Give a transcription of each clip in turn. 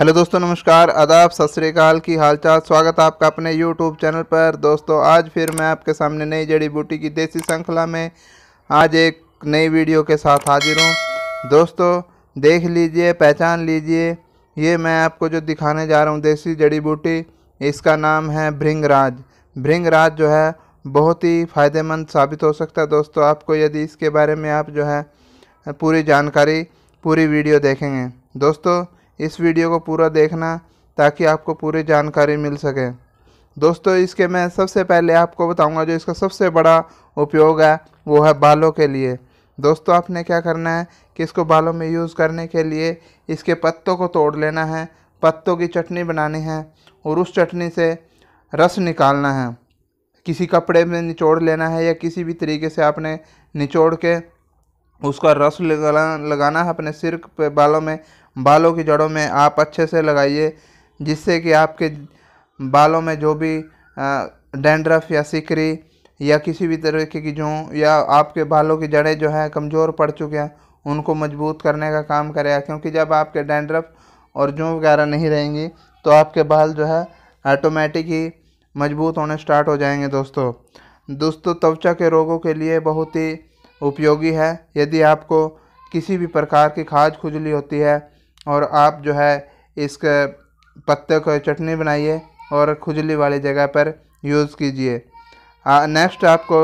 hello दोस्तों नमस्कार आदाब सत श्रीकाल की हालचाल स्वागत है आपका अपने यूट्यूब चैनल पर दोस्तों आज फिर मैं आपके सामने नई जड़ी बूटी की देसी श्रृंखला में आज एक नई वीडियो के साथ हाजिर हूँ दोस्तों देख लीजिए पहचान लीजिए ये मैं आपको जो दिखाने जा रहा हूँ देसी जड़ी बूटी इसका नाम है भृंगराज भृंगराज जो है बहुत ही फ़ायदेमंद साबित हो सकता है दोस्तों आपको यदि इसके बारे में आप जो है पूरी जानकारी पूरी वीडियो देखेंगे दोस्तों इस वीडियो को पूरा देखना ताकि आपको पूरी जानकारी मिल सके दोस्तों इसके मैं सबसे पहले आपको बताऊंगा जो इसका सबसे बड़ा उपयोग है वो है बालों के लिए दोस्तों आपने क्या करना है कि इसको बालों में यूज़ करने के लिए इसके पत्तों को तोड़ लेना है पत्तों की चटनी बनानी है और उस चटनी से रस निकालना है किसी कपड़े में निचोड़ लेना है या किसी भी तरीके से आपने निचोड़ के उसका रस लगाना है अपने सिर पे बालों में बालों की जड़ों में आप अच्छे से लगाइए जिससे कि आपके बालों में जो भी डेंड्रफ़ या सिकरी या किसी भी तरीके की जो या आपके बालों की जड़ें जो हैं कमज़ोर पड़ चुके हैं उनको मजबूत करने का काम करेगा क्योंकि जब आपके डेंड्रफ और जो वगैरह नहीं रहेंगी तो आपके बाल जो है ऑटोमेटिक ही मजबूत होने स्टार्ट हो जाएंगे दोस्तों दोस्तों त्वचा के रोगों के लिए बहुत ही उपयोगी है यदि आपको किसी भी प्रकार की खाज खुजली होती है और आप जो है इस पत्ते को चटनी बनाइए और खुजली वाली जगह पर यूज़ कीजिए नेक्स्ट आपको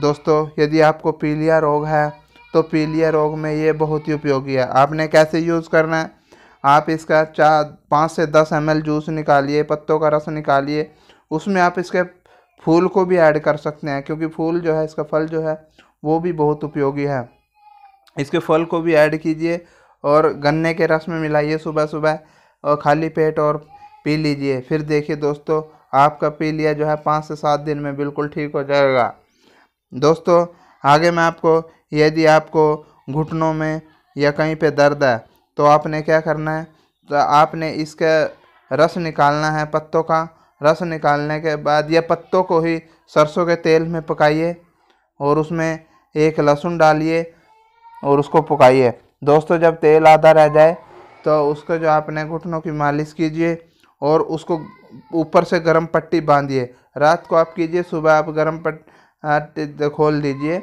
दोस्तों यदि आपको पीलिया रोग है तो पीलिया रोग में ये बहुत ही उपयोगी है आपने कैसे यूज़ करना है आप इसका चार पाँच से दस एम जूस निकालिए पत्तों का रस निकालिए उसमें आप इसके फूल को भी ऐड कर सकते हैं क्योंकि फूल जो है इसका फल जो है वो भी बहुत उपयोगी है इसके फल को भी ऐड कीजिए और गन्ने के रस में मिलाइए सुबह सुबह और खाली पेट और पी लीजिए फिर देखिए दोस्तों आपका पी लिया जो है पाँच से सात दिन में बिल्कुल ठीक हो जाएगा दोस्तों आगे मैं आपको यदि आपको घुटनों में या कहीं पे दर्द है तो आपने क्या करना है तो आपने इसका रस निकालना है पत्तों का रस निकालने के बाद यह पत्तों को ही सरसों के तेल में पकाइए और उसमें एक लहसुन डालिए और उसको पकाइए दोस्तों जब तेल आधा रह जाए तो उसको जो आपने घुटनों की मालिश कीजिए और उसको ऊपर से गर्म पट्टी बांधिए रात को आप कीजिए सुबह आप गर्म पट्टी खोल दीजिए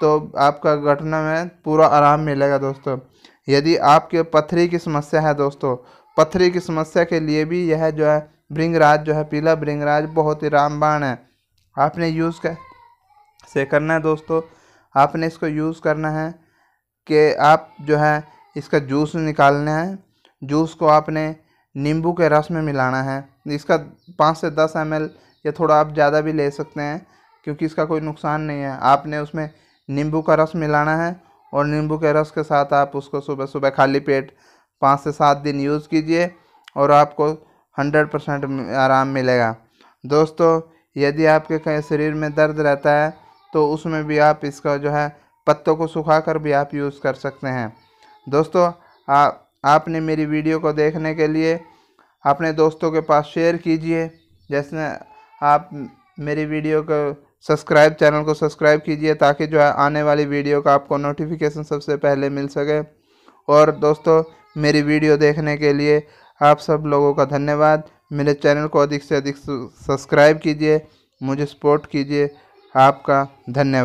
तो आपका घटना में पूरा आराम मिलेगा दोस्तों यदि आपके पथरी की समस्या है दोस्तों पथरी की समस्या के लिए भी यह जो है ब्रिंगराज जो है पीला ब्रिंगराज बहुत ही रामबाण है आपने यूज़ कर से करना है दोस्तों आपने इसको यूज़ करना है कि आप जो है इसका जूस निकालना है जूस को आपने नींबू के रस में मिलाना है इसका पाँच से दस एम या थोड़ा आप ज़्यादा भी ले सकते हैं क्योंकि इसका कोई नुकसान नहीं है आपने उसमें नींबू का रस मिलाना है और नींबू के रस के साथ आप उसको सुबह सुबह खाली पेट पाँच से सात दिन यूज़ कीजिए और आपको हंड्रेड परसेंट आराम मिलेगा दोस्तों यदि आपके कहीं शरीर में दर्द रहता है तो उसमें भी आप इसका जो है पत्तों को सुखाकर भी आप यूज़ कर सकते हैं दोस्तों आ, आपने मेरी वीडियो को देखने के लिए अपने दोस्तों के पास शेयर कीजिए जैसे आप मेरी वीडियो को सब्सक्राइब चैनल को सब्सक्राइब कीजिए ताकि जो है आने वाली वीडियो का आपको नोटिफिकेशन सबसे पहले मिल सके और दोस्तों मेरी वीडियो देखने के लिए आप सब लोगों का धन्यवाद मेरे चैनल को अधिक से अधिक सब्सक्राइब कीजिए मुझे सपोर्ट कीजिए आपका धन्यवाद